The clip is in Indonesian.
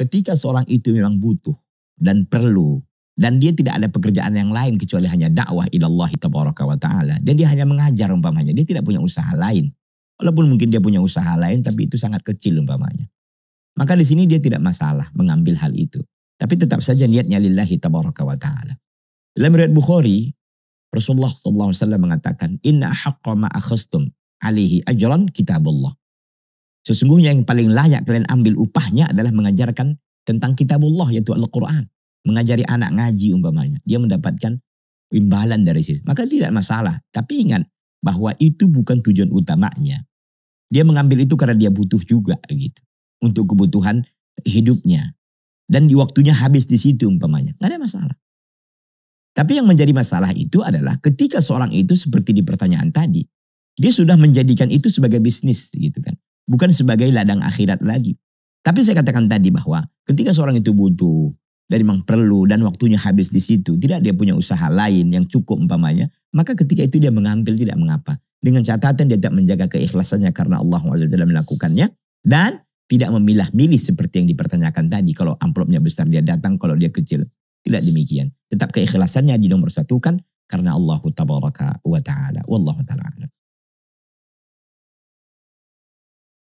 Ketika seorang itu memang butuh dan perlu dan dia tidak ada pekerjaan yang lain kecuali hanya dakwah ilallah tabaraka wa taala dan dia hanya mengajar umpamanya dia tidak punya usaha lain walaupun mungkin dia punya usaha lain tapi itu sangat kecil umpamanya maka di sini dia tidak masalah mengambil hal itu tapi tetap saja niatnya lillahi tabaraka wa taala dalam riwayat Bukhari Rasulullah SAW mengatakan inna haqqa ma'akhustum alihi ajran kitabullah Sesungguhnya yang paling layak kalian ambil upahnya adalah mengajarkan tentang kitabullah yaitu Al-Quran. Mengajari anak ngaji umpamanya. Dia mendapatkan imbalan dari situ. Maka tidak masalah. Tapi ingat bahwa itu bukan tujuan utamanya. Dia mengambil itu karena dia butuh juga gitu. Untuk kebutuhan hidupnya. Dan di waktunya habis di situ umpamanya. Nggak ada masalah. Tapi yang menjadi masalah itu adalah ketika seorang itu seperti di pertanyaan tadi. Dia sudah menjadikan itu sebagai bisnis gitu kan bukan sebagai ladang akhirat lagi. Tapi saya katakan tadi bahwa ketika seorang itu butuh dan memang perlu dan waktunya habis di situ, tidak dia punya usaha lain yang cukup umpamanya, maka ketika itu dia mengambil tidak mengapa. Dengan catatan dia tidak menjaga keikhlasannya karena Allah SWT melakukannya dan tidak memilah-milih seperti yang dipertanyakan tadi. Kalau amplopnya besar dia datang, kalau dia kecil tidak demikian. Tetap keikhlasannya di nomor satu kan karena Allah Tabaraka wa taala. Wallahu taala.